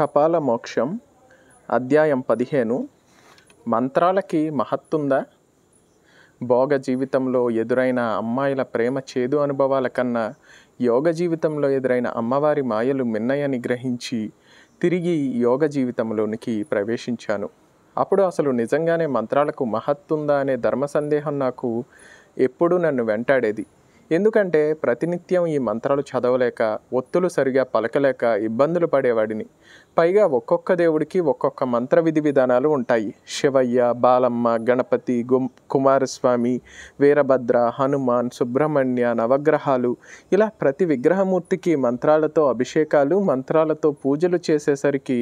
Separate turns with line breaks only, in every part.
కపాల మోక్షం అధ్యాయం పదిహేను మంత్రాలకి మహత్తుందా భోగ జీవితంలో ఎదురైన అమ్మాయిల ప్రేమ చేదు అనుభవాల కన్నా యోగ జీవితంలో ఎదురైన అమ్మవారి మాయలు మిన్నయని గ్రహించి తిరిగి యోగ జీవితంలోనికి ప్రవేశించాను అప్పుడు అసలు నిజంగానే మంత్రాలకు మహత్తుందా అనే ధర్మ సందేహం నాకు ఎప్పుడూ నన్ను వెంటాడేది ఎందుకంటే ప్రతినిత్యం ఈ మంత్రాలు చదవలేక ఒత్తులు సరిగా పలకలేక ఇబ్బందులు పడేవాడిని పైగా ఒక్కొక్క దేవుడికి ఒక్కొక్క మంత్ర విధి విధానాలు ఉంటాయి శివయ్య బాలమ్మ గణపతి గుం కుమారస్వామి వీరభద్ర హనుమాన్ సుబ్రహ్మణ్య నవగ్రహాలు ఇలా ప్రతి విగ్రహమూర్తికి మంత్రాలతో అభిషేకాలు మంత్రాలతో పూజలు చేసేసరికి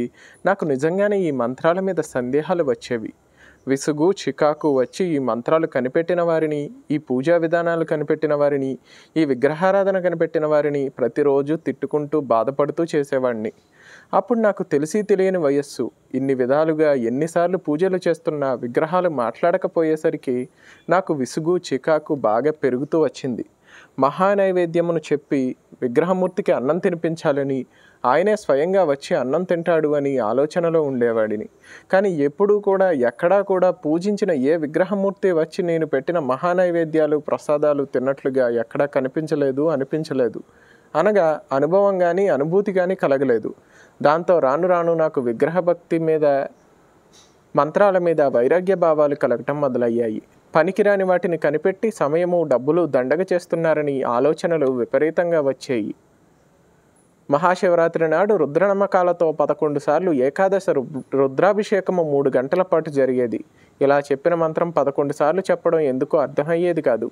నాకు నిజంగానే ఈ మంత్రాల మీద సందేహాలు వచ్చేవి విసుగు చికాకు వచ్చి ఈ మంత్రాలు కనిపెట్టిన వారిని ఈ పూజా విధానాలు కనిపెట్టిన వారిని ఈ విగ్రహారాధన కనిపెట్టిన వారిని ప్రతిరోజు తిట్టుకుంటూ బాధపడుతూ చేసేవాడిని అప్పుడు నాకు తెలిసి తెలియని వయస్సు ఇన్ని విధాలుగా ఎన్నిసార్లు పూజలు చేస్తున్న విగ్రహాలు మాట్లాడకపోయేసరికి నాకు విసుగు చికాకు బాగా పెరుగుతూ వచ్చింది మహానైవేద్యమును చెప్పి విగ్రహమూర్తికి అన్నం తినిపించాలని ఆయనే స్వయంగా వచ్చి అన్నం తింటాడు అని ఆలోచనలో ఉండేవాడిని కానీ ఎప్పుడూ కూడా ఎక్కడా కూడా పూజించిన ఏ విగ్రహమూర్తి వచ్చి నేను పెట్టిన మహానైవేద్యాలు ప్రసాదాలు తిన్నట్లుగా ఎక్కడా కనిపించలేదు అనిపించలేదు అనగా అనుభవం కానీ అనుభూతి కానీ కలగలేదు దాంతో రాను రాను నాకు విగ్రహభక్తి మీద మంత్రాల మీద వైరాగ్య భావాలు కలగటం మొదలయ్యాయి పనికిరాని వాటిని కనిపెట్టి సమయము డబ్బులు దండగ చేస్తున్నారని ఆలోచనలు విపరీతంగా వచ్చాయి మహాశివరాత్రి నాడు రుద్రనమ్మకాలతో పదకొండు సార్లు ఏకాదశ రుద్రాభిషేకము మూడు గంటల పాటు జరిగేది ఇలా చెప్పిన మంత్రం పదకొండు సార్లు చెప్పడం ఎందుకో అర్థమయ్యేది కాదు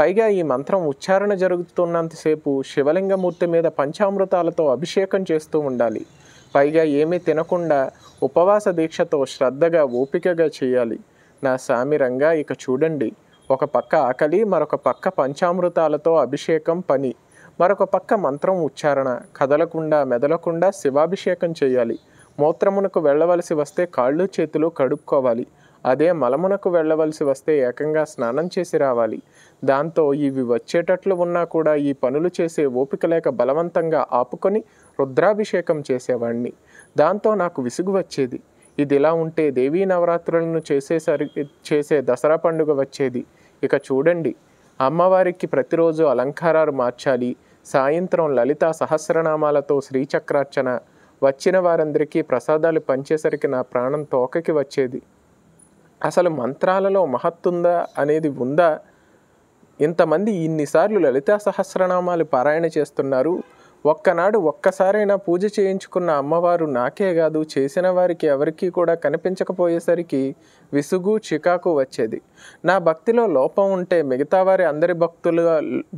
పైగా ఈ మంత్రం ఉచ్చారణ జరుగుతున్నంతసేపు శివలింగమూర్తి మీద పంచామృతాలతో అభిషేకం చేస్తూ ఉండాలి పైగా ఏమీ తినకుండా ఉపవాస దీక్షతో శ్రద్ధగా ఓపికగా చేయాలి నా సామి రంగా ఇక చూడండి ఒక పక్క ఆకలి మరొక పక్క పంచామృతాలతో అభిషేకం పని మరొక పక్క మంత్రం ఉచ్చారణ కదలకుండా మెదలకుండా శివాభిషేకం చేయాలి మూత్రమునకు వెళ్ళవలసి వస్తే కాళ్ళు చేతులు కడుక్కోవాలి అదే మలమునకు వెళ్ళవలసి వస్తే ఏకంగా స్నానం చేసి రావాలి దాంతో ఇవి వచ్చేటట్లు ఉన్నా కూడా ఈ పనులు చేసే ఓపిక లేక బలవంతంగా ఆపుకొని రుద్రాభిషేకం చేసేవాణ్ణి దాంతో నాకు విసుగు వచ్చేది ఇది ఇలా ఉంటే దేవీ నవరాత్రులను చేసేసరి చేసే దసరా పండుగ వచ్చేది ఇక చూడండి అమ్మవారికి ప్రతిరోజు అలంకారాలు మార్చాలి సాయంత్రం లలిత సహస్రనామాలతో శ్రీచక్రార్చన వచ్చిన వారందరికీ ప్రసాదాలు పంచేసరికి నా ప్రాణం తోకకి వచ్చేది అసలు మంత్రాలలో మహత్తుందా అనేది ఉందా ఇంతమంది ఇన్నిసార్లు లలితా సహస్రనామాలు పారాయణ చేస్తున్నారు ఒక్కనాడు ఒక్కసారైనా పూజ చేయించుకున్న అమ్మవారు నాకే కాదు చేసిన వారికి ఎవరికీ కూడా కనిపించకపోయేసరికి విసుగు చికాకు వచ్చేది నా భక్తిలో లోపం ఉంటే మిగతా వారి అందరి భక్తుల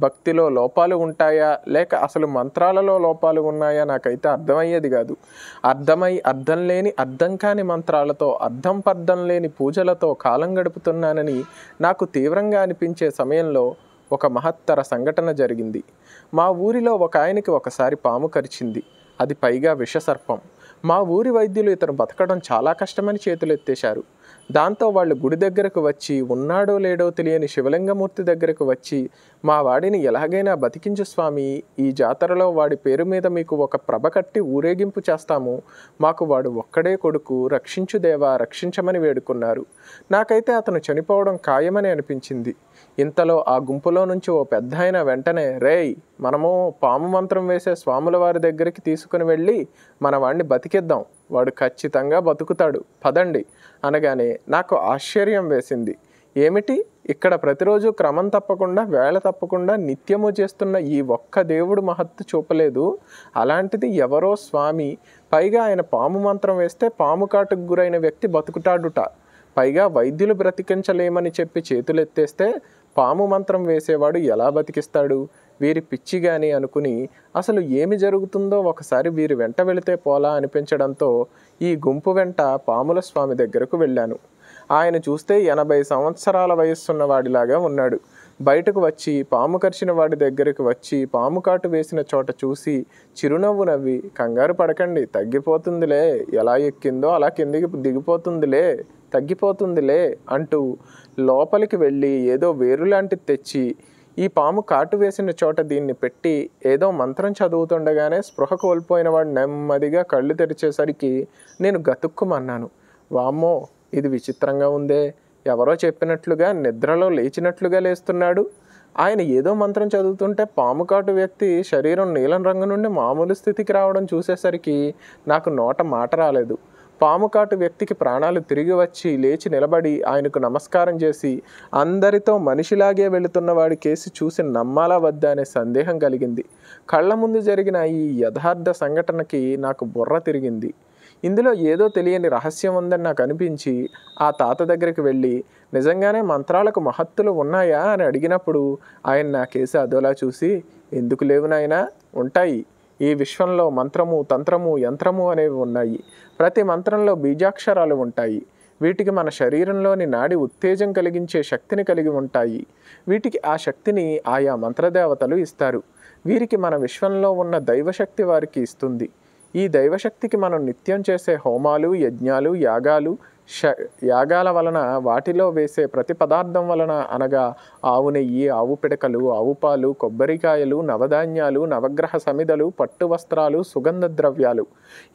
భక్తిలో లోపాలు ఉంటాయా లేక అసలు మంత్రాలలో లోపాలు ఉన్నాయా నాకైతే అర్థమయ్యేది కాదు అర్థమై అర్థం లేని అర్థం కాని మంత్రాలతో అర్థం పర్థం లేని పూజలతో కాలం గడుపుతున్నానని నాకు తీవ్రంగా అనిపించే సమయంలో ఒక మహత్తర సంఘటన జరిగింది మా ఊరిలో ఒక ఆయనకి ఒకసారి పాము కరిచింది అది పైగా విషసర్పం మా ఊరి వైద్యులు ఇతను బతకడం చాలా కష్టమని చేతులు ఎత్తేశారు దాంతో వాళ్ళు గుడి దగ్గరకు వచ్చి ఉన్నాడో లేడో తెలియని శివలింగమూర్తి దగ్గరకు వచ్చి మా వాడిని ఎలాగైనా బతికించు స్వామి ఈ జాతరలో వాడి పేరు మీద మీకు ఒక ప్రభ కట్టి ఊరేగింపు చేస్తాము మాకు వాడు ఒక్కడే కొడుకు రక్షించు దేవా రక్షించమని వేడుకున్నారు నాకైతే అతను చనిపోవడం ఖాయమని అనిపించింది ఇంతలో ఆ గుంపులో నుంచి ఓ పెద్ద ఆయన వెంటనే రేయ్ మనము పాము మంత్రం వేసే స్వాముల వారి దగ్గరికి తీసుకుని వెళ్ళి మన వాడిని బతికిద్దాం వాడు ఖచ్చితంగా బతుకుతాడు పదండి అనగానే నాకు ఆశ్చర్యం వేసింది ఏమిటి ఇక్కడ ప్రతిరోజు క్రమం తప్పకుండా వేళ తప్పకుండా నిత్యము చేస్తున్న ఈ ఒక్క దేవుడు మహత్తు చూపలేదు అలాంటిది ఎవరో స్వామి పైగా ఆయన పాము మంత్రం వేస్తే పాము కాటుకు గురైన వ్యక్తి బతుకుతాడుట పైగా వైద్యులు బ్రతికించలేమని చెప్పి చేతులెత్తేస్తే పాము మంత్రం వేసేవాడు ఎలా బతికిస్తాడు వీరి పిచ్చి కానీ అనుకుని అసలు ఏమి జరుగుతుందో ఒకసారి వీరి వెంట వెళితే పోలా అనిపించడంతో ఈ గుంపు వెంట పాముల స్వామి దగ్గరకు వెళ్ళాను ఆయన చూస్తే ఎనభై సంవత్సరాల వయస్సున్న వాడిలాగా ఉన్నాడు బయటకు వచ్చి పాము కరిచిన వాడి దగ్గరికి వచ్చి పాము కాటు వేసిన చోట చూసి చిరునవ్వు నవ్వి కంగారు పడకండి తగ్గిపోతుందిలే ఎలా ఎక్కిందో అలా కిందికి దిగిపోతుందిలే తగ్గిపోతుందిలే అంటూ లోపలికి వెళ్ళి ఏదో వేరులాంటిది తెచ్చి ఈ పాము కాటు వేసిన చోట దీన్ని పెట్టి ఏదో మంత్రం చదువుతుండగానే స్పృహ కోల్పోయిన వాడు నెమ్మదిగా కళ్ళు తెరిచేసరికి నేను గతుక్కుమన్నాను వామ్మో ఇది విచిత్రంగా ఉందే ఎవరో చెప్పినట్లుగా నిద్రలో లేచినట్లుగా లేస్తున్నాడు ఆయన ఏదో మంత్రం చదువుతుంటే పాము కాటు వ్యక్తి శరీరం నీలం రంగు నుండి మామూలు స్థితికి రావడం చూసేసరికి నాకు నోట మాట రాలేదు పాము కాటు వ్యక్తికి ప్రాణాలు తిరిగి వచ్చి లేచి నిలబడి ఆయనకు నమస్కారం చేసి అందరితో మనిషిలాగే వెళుతున్నవాడి కేసు చూసి నమ్మాలా వద్దా అనే సందేహం కలిగింది కళ్ళ ముందు జరిగిన ఈ యథార్థ సంఘటనకి నాకు బుర్ర తిరిగింది ఇందులో ఏదో తెలియని రహస్యం ఉందని నాకు అనిపించి ఆ తాత దగ్గరికి వెళ్ళి నిజంగానే మంత్రాలకు మహత్తులు ఉన్నాయా అని అడిగినప్పుడు ఆయన నా కేసు అదోలా చూసి ఎందుకు లేవునైనా ఉంటాయి ఈ విశ్వంలో మంత్రము తంత్రము యంత్రము అనేవి ఉన్నాయి ప్రతి మంత్రంలో బీజాక్షరాలు ఉంటాయి వీటికి మన శరీరంలోని నాడి ఉత్తేజం కలిగించే శక్తిని కలిగి ఉంటాయి వీటికి ఆ శక్తిని ఆయా మంత్రదేవతలు ఇస్తారు వీరికి మన విశ్వంలో ఉన్న దైవశక్తి వారికి ఇస్తుంది ఈ దైవశక్తికి మనం నిత్యం చేసే హోమాలు యజ్ఞాలు యాగాలు ష యాగాల వలన వాటిలో వేసే ప్రతి పదార్థం వలన అనగా ఆవు నెయ్యి ఆవు పిడకలు ఆవు పాలు కొబ్బరికాయలు నవధాన్యాలు నవగ్రహ సమిదలు పట్టు వస్త్రాలు సుగంధ ద్రవ్యాలు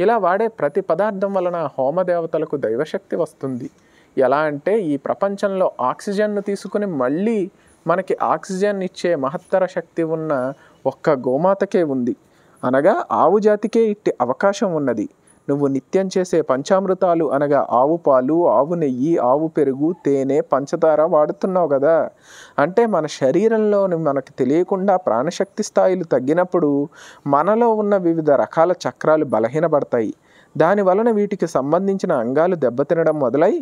ఇలా వాడే ప్రతి పదార్థం వలన హోమదేవతలకు దైవశక్తి వస్తుంది ఎలా అంటే ఈ ప్రపంచంలో ఆక్సిజన్ను తీసుకుని మళ్ళీ మనకి ఆక్సిజన్ ఇచ్చే మహత్తర శక్తి ఉన్న ఒక్క గోమాతకే ఉంది అనగా ఆవు జాతికే ఇట్టి అవకాశం ఉన్నది నువ్వు నిత్యం చేసే పంచామృతాలు అనగా ఆవు పాలు ఆవు నెయ్యి ఆవు పెరుగు తేనె పంచదార వాడుతున్నావు కదా అంటే మన శరీరంలో మనకు తెలియకుండా ప్రాణశక్తి స్థాయిలు తగ్గినప్పుడు మనలో ఉన్న వివిధ రకాల చక్రాలు బలహీనపడతాయి దాని వలన వీటికి సంబంధించిన అంగాలు దెబ్బతినడం మొదలై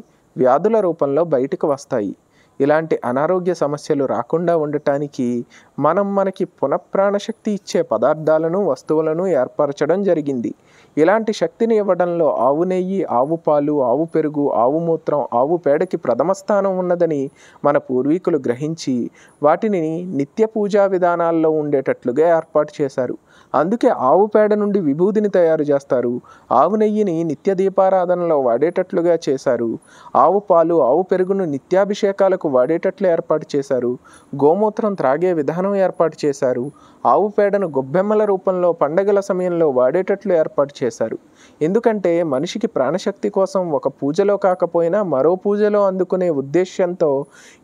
వ్యాధుల రూపంలో బయటకు వస్తాయి ఇలాంటి అనారోగ్య సమస్యలు రాకుండా ఉండటానికి మనం మనకి పునఃప్రాణశక్తి ఇచ్చే పదార్థాలను వస్తువులను ఏర్పరచడం జరిగింది ఇలాంటి శక్తిని ఇవ్వడంలో ఆవు నెయ్యి ఆవు పాలు ఆవు పెరుగు ఆవు మూత్రం ఆవు పేడకి ప్రథమ స్థానం ఉన్నదని మన పూర్వీకులు గ్రహించి వాటిని నిత్య పూజా విధానాల్లో ఉండేటట్లుగా ఏర్పాటు చేశారు అందుకే ఆవు పేడ నుండి విభూదిని తయారు చేస్తారు ఆవు నెయ్యిని నిత్య దీపారాధనలో వాడేటట్లుగా చేశారు ఆవు పాలు ఆవు పెరుగును నిత్యాభిషేకాలకు వాడేటట్లు ఏర్పాటు చేశారు గోమూత్రం త్రాగే విధానం ఏర్పాటు చేశారు ఆవు పేడను గొబ్బెమ్మల రూపంలో పండగల సమయంలో వాడేటట్లు ఏర్పాటు చేశారు ఎందుకంటే మనిషికి ప్రాణశక్తి కోసం ఒక పూజలో కాకపోయినా మరో పూజలో అందుకునే ఉద్దేశ్యంతో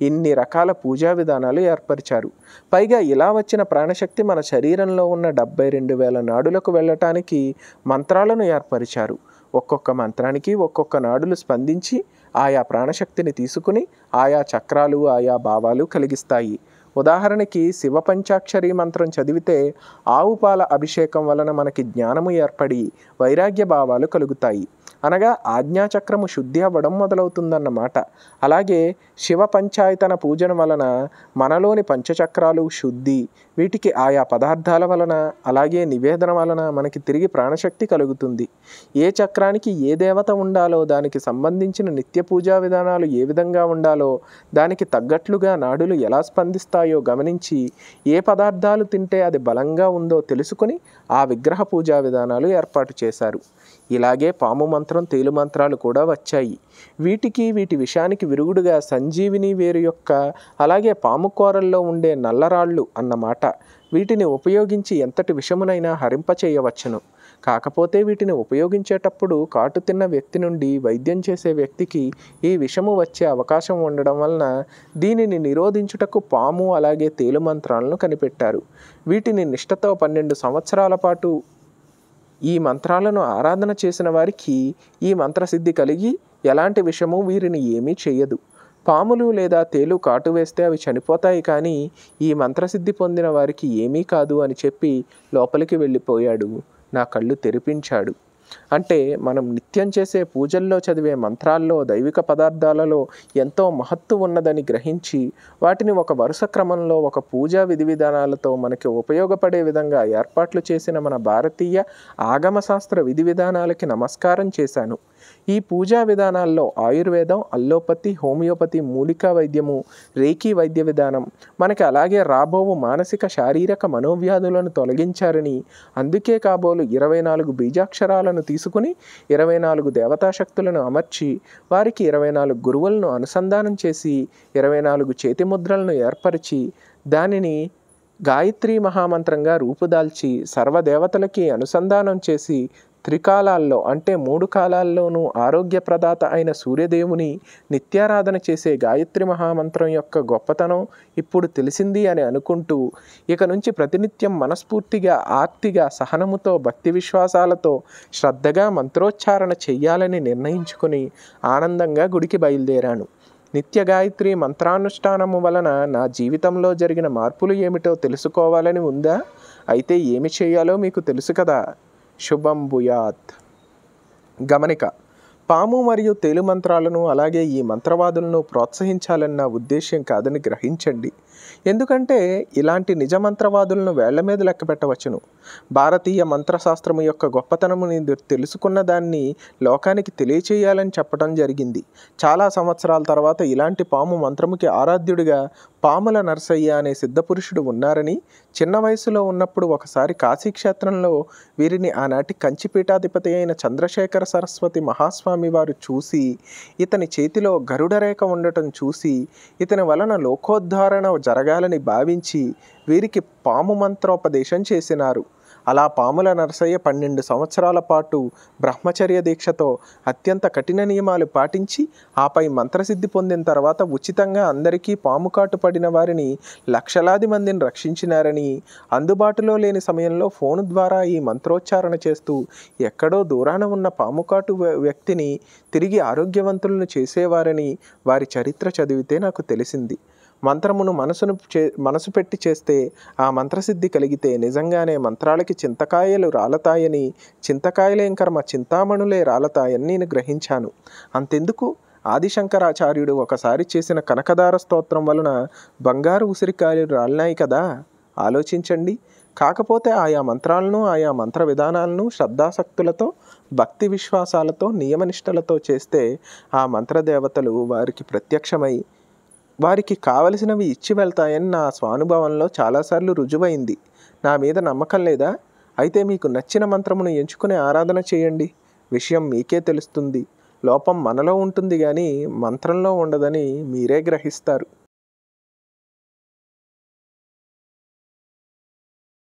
ఇన్ని రకాల పూజా విధానాలు ఏర్పరిచారు పైగా ఇలా వచ్చిన ప్రాణశక్తి మన శరీరంలో ఉన్న డెబ్బై రెండు వేల నాడులకు వెళ్ళటానికి మంత్రాలను ఏర్పరిచారు ఒక్కొక్క మంత్రానికి ఒక్కొక్క నాడులు స్పందించి ఆయా ప్రాణశక్తిని తీసుకుని ఆయా చక్రాలు ఆయా భావాలు కలిగిస్తాయి ఉదాహరణకి శివ పంచాక్షరి మంత్రం చదివితే ఆవుపాల అభిషేకం వలన మనకి జ్ఞానము ఏర్పడి వైరాగ్య భావాలు కలుగుతాయి అనగా ఆజ్ఞాచక్రము శుద్ధి అవ్వడం మొదలవుతుందన్నమాట అలాగే శివ పంచాయతన పూజన వలన మనలోని పంచచక్రాలు శుద్ధి వీటికి ఆయా పదార్థాల వలన అలాగే నివేదన వలన మనకి తిరిగి ప్రాణశక్తి కలుగుతుంది ఏ చక్రానికి ఏ దేవత ఉండాలో దానికి సంబంధించిన నిత్య పూజా విధానాలు ఏ విధంగా ఉండాలో దానికి తగ్గట్లుగా నాడులు ఎలా స్పందిస్తాయో గమనించి ఏ పదార్థాలు తింటే అది బలంగా ఉందో తెలుసుకుని ఆ విగ్రహ పూజా విధానాలు ఏర్పాటు చేశారు ఇలాగే పాము మంత్రం తేలు మంత్రాలు కూడా వచ్చాయి వీటికి వీటి విషానికి విరుగుడుగా సంజీవిని వేరు యొక్క అలాగే పాము కూరల్లో ఉండే నల్లరాళ్ళు అన్నమాట వీటిని ఉపయోగించి ఎంతటి విషమునైనా హరింపచేయవచ్చును కాకపోతే వీటిని ఉపయోగించేటప్పుడు కాటు తిన్న వ్యక్తి నుండి వైద్యం చేసే వ్యక్తికి ఈ విషము వచ్చే అవకాశం ఉండడం వలన దీనిని నిరోధించుటకు పాము అలాగే తేలు మంత్రాలను కనిపెట్టారు వీటిని నిష్టతో పన్నెండు సంవత్సరాల పాటు ఈ మంత్రాలను ఆరాధన చేసిన వారికి ఈ మంత్రసిద్ధి కలిగి ఎలాంటి విషము వీరిని ఏమీ చేయదు పాములు లేదా తేలు కాటు వేస్తే అవి చనిపోతాయి కానీ ఈ మంత్రసిద్ధి పొందిన వారికి ఏమీ కాదు అని చెప్పి లోపలికి వెళ్ళిపోయాడు నా కళ్ళు తెరిపించాడు అంటే మనం నిత్యం చేసే పూజల్లో చదివే మంత్రాల్లో దైవిక పదార్థాలలో ఎంతో మహత్తు ఉన్నదని గ్రహించి వాటిని ఒక వరుస క్రమంలో ఒక పూజా విధి విధానాలతో మనకి ఉపయోగపడే విధంగా ఏర్పాట్లు చేసిన మన భారతీయ ఆగమశాస్త్ర విధి విధానాలకి నమస్కారం చేశాను ఈ పూజా విధానాల్లో ఆయుర్వేదం అల్లోపతి హోమియోపతి మూలికా వైద్యము రేకీ వైద్య విధానం మనకి అలాగే రాబోవు మానసిక శారీరక మనోవ్యాధులను తొలగించారని అందుకే కాబోలు ఇరవై నాలుగు బీజాక్షరాలను శక్తులను తీసుకుని ఇరవై నాలుగు దేవతాశక్తులను అమర్చి వారికి ఇరవై నాలుగు గురువులను అనుసంధానం చేసి ఇరవై నాలుగు చేతి ముద్రలను ఏర్పరిచి దానిని గాయత్రి మహామంత్రంగా రూపుదాల్చి సర్వదేవతలకి అనుసంధానం చేసి త్రికాలాల్లో అంటే మూడు కాలాల్లోనూ ఆరోగ్య ప్రదాత అయిన సూర్యదేవుని నిత్యారాధన చేసే గాయత్రి మహామంత్రం యొక్క గొప్పతనం ఇప్పుడు తెలిసింది అని అనుకుంటూ ఇక నుంచి ప్రతినిత్యం మనస్ఫూర్తిగా ఆర్తిగా సహనముతో భక్తి విశ్వాసాలతో శ్రద్ధగా మంత్రోచ్చారణ చెయ్యాలని నిర్ణయించుకుని ఆనందంగా గుడికి బయలుదేరాను నిత్య గాయత్రి మంత్రానుష్ఠానము వలన నా జీవితంలో జరిగిన మార్పులు ఏమిటో తెలుసుకోవాలని ఉందా అయితే ఏమి చేయాలో మీకు తెలుసు కదా శుభం భూయాత్ గమనిక పాము మరియు తేలు మంత్రాలను అలాగే ఈ మంత్రవాదులను ప్రోత్సహించాలన్న ఉద్దేశ్యం కాదని గ్రహించండి ఎందుకంటే ఇలాంటి నిజ మంత్రవాదులను వేళ్ల మీద లెక్క పెట్టవచ్చును భారతీయ మంత్రశాస్త్రము యొక్క గొప్పతనముని తెలుసుకున్న దాన్ని లోకానికి తెలియచేయాలని చెప్పడం జరిగింది చాలా సంవత్సరాల తర్వాత ఇలాంటి పాము మంత్రముకి ఆరాధ్యుడిగా పాముల నర్సయ్య అనే సిద్ధపురుషుడు ఉన్నారని చిన్న వయసులో ఉన్నప్పుడు ఒకసారి కాశీక్షేత్రంలో వీరిని ఆనాటి కంచిపీఠాధిపతి అయిన చంద్రశేఖర సరస్వతి మహాస్వామి వారు చూసి ఇతని చేతిలో గరుడరేఖ ఉండటం చూసి ఇతని వలన లోకోద్ధారణ జరగాలని భావించి వీరికి పాము మంత్రోపదేశం చేసినారు అలా పాముల నరసయ్య పన్నెండు సంవత్సరాల పాటు బ్రహ్మచర్య దీక్షతో అత్యంత కఠిన నియమాలు పాటించి ఆపై మంత్రసిద్ధి పొందిన తర్వాత ఉచితంగా అందరికీ పాము కాటు పడిన వారిని లక్షలాది మందిని రక్షించినారని అందుబాటులో లేని సమయంలో ఫోను ద్వారా ఈ మంత్రోచ్చారణ చేస్తూ ఎక్కడో దూరాన ఉన్న పాముకాటు వ్యక్తిని తిరిగి ఆరోగ్యవంతులను చేసేవారని వారి చరిత్ర చదివితే నాకు తెలిసింది మంత్రమును మనసును చే మనసు పెట్టి చేస్తే ఆ మంత్రసిద్ధి కలిగితే నిజంగానే మంత్రాలకి చింతకాయలు రాలతాయని చింతకాయలేం కర్మ చింతామణులే రాలతాయని నేను గ్రహించాను అంతెందుకు ఆదిశంకరాచార్యుడు ఒకసారి చేసిన కనకదార స్తోత్రం వలన బంగారు ఉసిరికాయలు రాలినాయి కదా ఆలోచించండి కాకపోతే ఆయా మంత్రాలను ఆయా మంత్ర విధానాలను శ్రద్ధాసక్తులతో భక్తి విశ్వాసాలతో నియమనిష్టలతో చేస్తే ఆ మంత్రదేవతలు వారికి ప్రత్యక్షమై వారికి కావలసినవి ఇచ్చి వెళ్తాయని నా స్వానుభవంలో చాలాసార్లు రుజువైంది నా మీద నమ్మకం లేదా అయితే మీకు నచ్చిన మంత్రమును ఎంచుకుని ఆరాధన చేయండి విషయం మీకే తెలుస్తుంది లోపం మనలో ఉంటుంది కానీ మంత్రంలో ఉండదని మీరే గ్రహిస్తారు